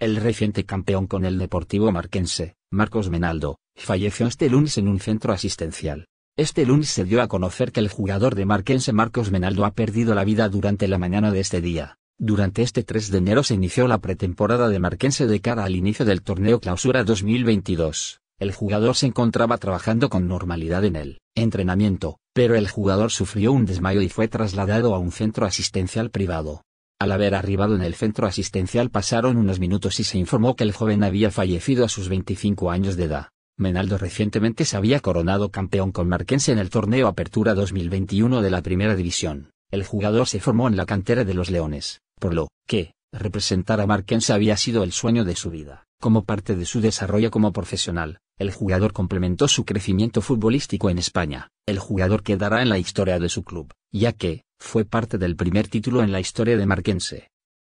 El reciente campeón con el Deportivo Marquense, Marcos Menaldo, falleció este lunes en un centro asistencial. Este lunes se dio a conocer que el jugador de Marquense Marcos Menaldo ha perdido la vida durante la mañana de este día. Durante este 3 de enero se inició la pretemporada de Marquense de cara al inicio del torneo Clausura 2022. El jugador se encontraba trabajando con normalidad en el entrenamiento, pero el jugador sufrió un desmayo y fue trasladado a un centro asistencial privado. Al haber arribado en el centro asistencial pasaron unos minutos y se informó que el joven había fallecido a sus 25 años de edad. Menaldo recientemente se había coronado campeón con Marquense en el torneo Apertura 2021 de la Primera División. El jugador se formó en la cantera de los Leones, por lo que, representar a Marquense había sido el sueño de su vida. Como parte de su desarrollo como profesional, el jugador complementó su crecimiento futbolístico en España, el jugador quedará en la historia de su club, ya que, fue parte del primer título en la historia de Marquense.